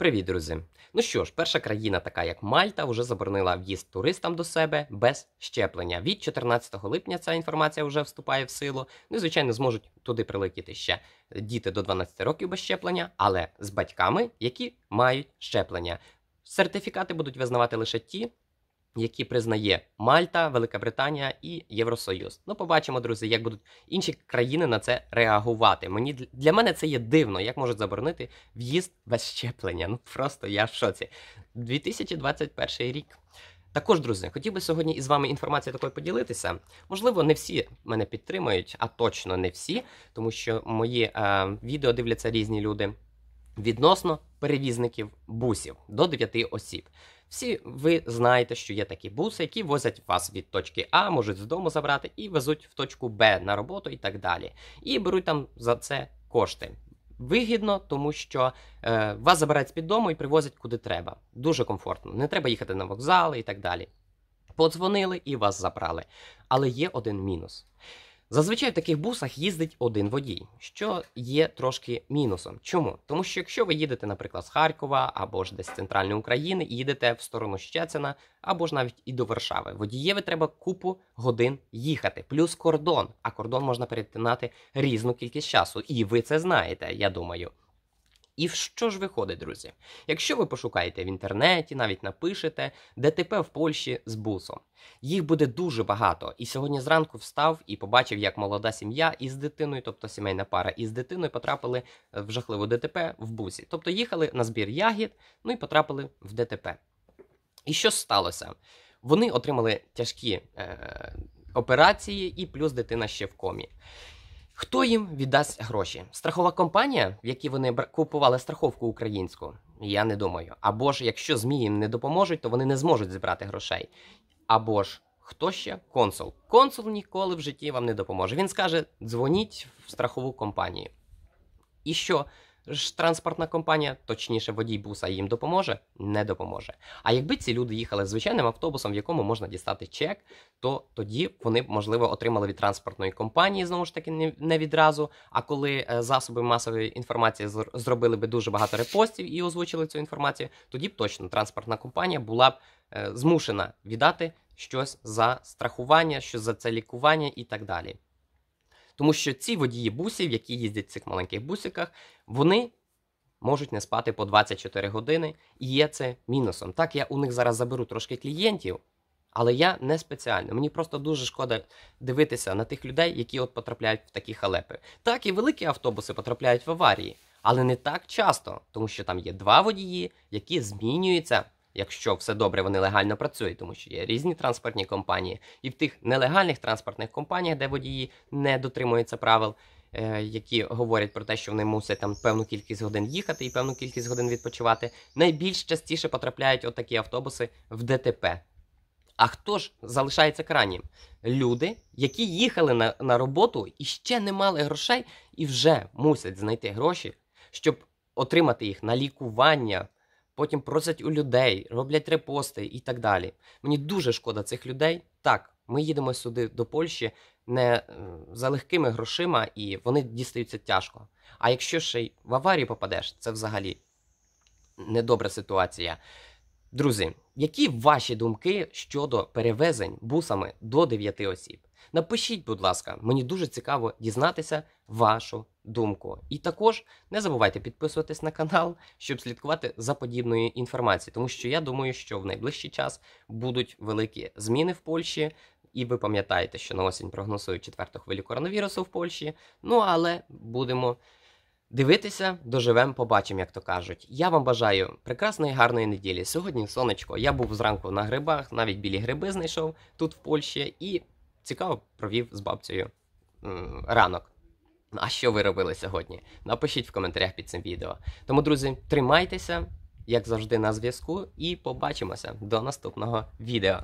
Привіт, друзі! Ну що ж, перша країна, така як Мальта, вже заборонила в'їзд туристам до себе без щеплення. Від 14 липня ця інформація вже вступає в силу. Ну і звичайно, зможуть туди прилетіти ще діти до 12 років без щеплення, але з батьками, які мають щеплення. Сертифікати будуть визнавати лише ті, які признає Мальта, Велика Британія і Євросоюз. Ну, побачимо, друзі, як будуть інші країни на це реагувати. Мені для мене це є дивно, як можуть заборонити в'їзд без щеплення. Ну просто я в шоці. 2021 рік. Також, друзі, хотів би сьогодні із вами інформацією такою поділитися. Можливо, не всі мене підтримують, а точно не всі, тому що мої е, відео дивляться різні люди відносно перевізників бусів до 9 осіб. Всі ви знаєте, що є такі буси, які возять вас від точки А, можуть з дому забрати, і везуть в точку Б на роботу і так далі. І беруть там за це кошти. Вигідно, тому що е, вас забирають з під дому і привозять куди треба. Дуже комфортно. Не треба їхати на вокзали і так далі. Подзвонили і вас забрали. Але є один мінус. Зазвичай в таких бусах їздить один водій, що є трошки мінусом. Чому? Тому що якщо ви їдете, наприклад, з Харкова або ж десь з центральної України і їдете в сторону Щецина або ж навіть і до Варшави, водієві треба купу годин їхати, плюс кордон. А кордон можна перетинати різну кількість часу, і ви це знаєте, я думаю. І що ж виходить, друзі? Якщо ви пошукаєте в інтернеті, навіть напишете ДТП в Польщі з бусом. Їх буде дуже багато. І сьогодні зранку встав і побачив, як молода сім'я із дитиною, тобто сімейна пара із дитиною, потрапили е, в жахливу ДТП в бусі. Тобто їхали на збір ягід, ну і потрапили в ДТП. І що сталося? Вони отримали тяжкі е, операції, і плюс дитина ще в комі. Хто їм віддасть гроші? Страхова компанія, в якій вони купували страховку українську, я не думаю. Або ж якщо ЗМІ їм не допоможуть, то вони не зможуть зібрати грошей. Або ж хто ще? Консул. Консул ніколи в житті вам не допоможе. Він скаже: дзвоніть в страхову компанію. І що? ж транспортна компанія, точніше, водій буса їм допоможе, не допоможе. А якби ці люди їхали звичайним автобусом, в якому можна дістати чек, то тоді вони б, можливо, отримали від транспортної компанії знову ж таки не відразу. А коли е, засоби масової інформації зробили би дуже багато репостів і озвучили цю інформацію, тоді б точно транспортна компанія була б е, змушена віддати щось за страхування, щось за це лікування і так далі. Тому що ці водії бусів, які їздять в цих маленьких бусиках, вони можуть не спати по 24 години, і є це мінусом. Так, я у них зараз заберу трошки клієнтів, але я не спеціально. Мені просто дуже шкода дивитися на тих людей, які от потрапляють в такі халепи. Так, і великі автобуси потрапляють в аварії, але не так часто, тому що там є два водії, які змінюються якщо все добре, вони легально працюють, тому що є різні транспортні компанії. І в тих нелегальних транспортних компаніях, де водії не дотримуються правил, е, які говорять про те, що вони мусять там певну кількість годин їхати і певну кількість годин відпочивати, найбільш частіше потрапляють отакі автобуси в ДТП. А хто ж залишається крайнім? Люди, які їхали на на роботу і ще не мали грошей, і вже мусять знайти гроші, щоб отримати їх на лікування, потім просять у людей, роблять репости і так далі. Мені дуже шкода цих людей. Так, ми їдемо сюди до Польщі не е, за легкими грошима, і вони дістаються тяжко. А якщо ще й в аварію попадеш, це взагалі недобра ситуація. Друзі, які ваші думки щодо перевезень бусами до 9 осіб? Напишіть, будь ласка, мені дуже цікаво дізнатися вашу думку. І також не забувайте підписуватись на канал, щоб слідкувати за подібною інформацією, тому що я думаю, що в найближчий час будуть великі зміни в Польщі. І ви пам'ятаєте, що на осінь прогнозують четверту хвилю коронавірусу в Польщі. Ну але будемо дивитися, доживемо, побачимо, як то кажуть. Я вам бажаю прекрасної, гарної неділі. Сьогодні сонечко. Я був зранку на грибах, навіть білі гриби знайшов тут в Польщі і цікаво провів з бабцею ранок. А що ви робили сьогодні? Напишіть в коментарях під цим відео. Тому, друзі, тримайтеся, як завжди, на зв'язку, і побачимося до наступного відео.